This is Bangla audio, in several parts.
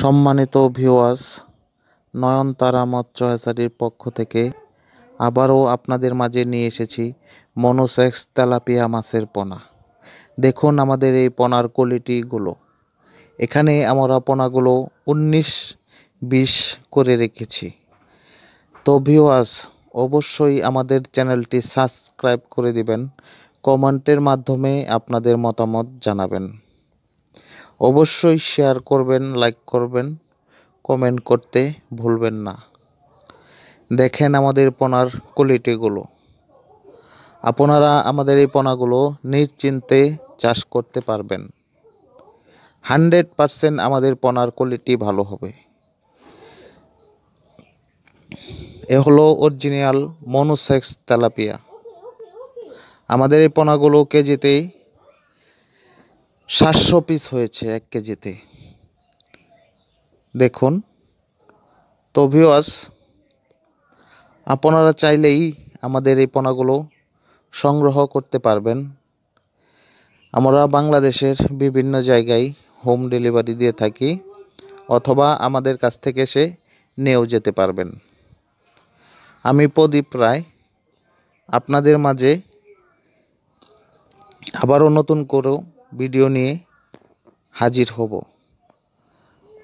সম্মানিত ভিওয়াস নয়নতারা মৎস্যহাচারির পক্ষ থেকে আবারও আপনাদের মাঝে নিয়ে এসেছি মনোসেক্স তেলাপিয়া মাছের পোনা দেখুন আমাদের এই পোনার কোয়ালিটিগুলো এখানে আমরা পোনাগুলো উনিশ বিশ করে রেখেছি তো ভিওয়ার্স অবশ্যই আমাদের চ্যানেলটি সাবস্ক্রাইব করে দিবেন কমেন্টের মাধ্যমে আপনাদের মতামত জানাবেন অবশ্যই শেয়ার করবেন লাইক করবেন কমেন্ট করতে ভুলবেন না দেখেন আমাদের পোনার কোয়ালিটিগুলো আপনারা আমাদের এই পোনাগুলো নিশ্চিন্তে চাষ করতে পারবেন হান্ড্রেড পারসেন্ট আমাদের পোনার কোয়ালিটি ভালো হবে এ হলো অরিজিনাল মনোসেক্স তেলাপিয়া আমাদের এই পোনাগুলো কেজিতেই সাতশো পিস হয়েছে এক কেজিতে দেখুন তো ভিওয়াস আপনারা চাইলেই আমাদের এই পোনাগুলো সংগ্রহ করতে পারবেন আমরা বাংলাদেশের বিভিন্ন জায়গায় হোম ডেলিভারি দিয়ে থাকি অথবা আমাদের কাছ থেকে সে নিয়েও যেতে পারবেন আমি প্রদীপ রায় আপনাদের মাঝে আবারও নতুন করেও ভিডিও নিয়ে হাজির হব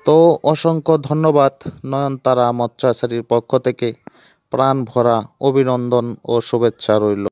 তো অসংখ্য ধন্যবাদ নয়নতারা মৎস্যাচারীর পক্ষ থেকে প্রাণ ভরা অভিনন্দন ও শুভেচ্ছা রইল